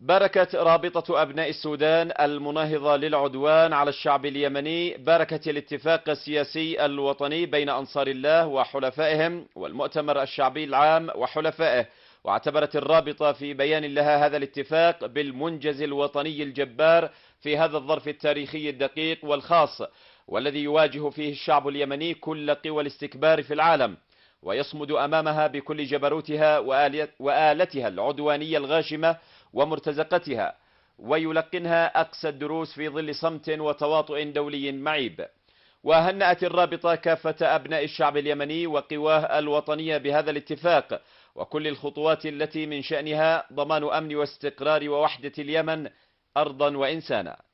باركت رابطة أبناء السودان المناهضة للعدوان على الشعب اليمني باركت الاتفاق السياسي الوطني بين أنصار الله وحلفائهم والمؤتمر الشعبي العام وحلفائه واعتبرت الرابطة في بيان لها هذا الاتفاق بالمنجز الوطني الجبار في هذا الظرف التاريخي الدقيق والخاص والذي يواجه فيه الشعب اليمني كل قوى الاستكبار في العالم ويصمد أمامها بكل جبروتها وآلتها العدوانية الغاشمة ومرتزقتها ويلقنها أقسى الدروس في ظل صمت وتواطؤ دولي معيب وهنأت الرابطة كافة أبناء الشعب اليمني وقواه الوطنية بهذا الاتفاق وكل الخطوات التي من شأنها ضمان أمن واستقرار ووحدة اليمن أرضا وإنسانا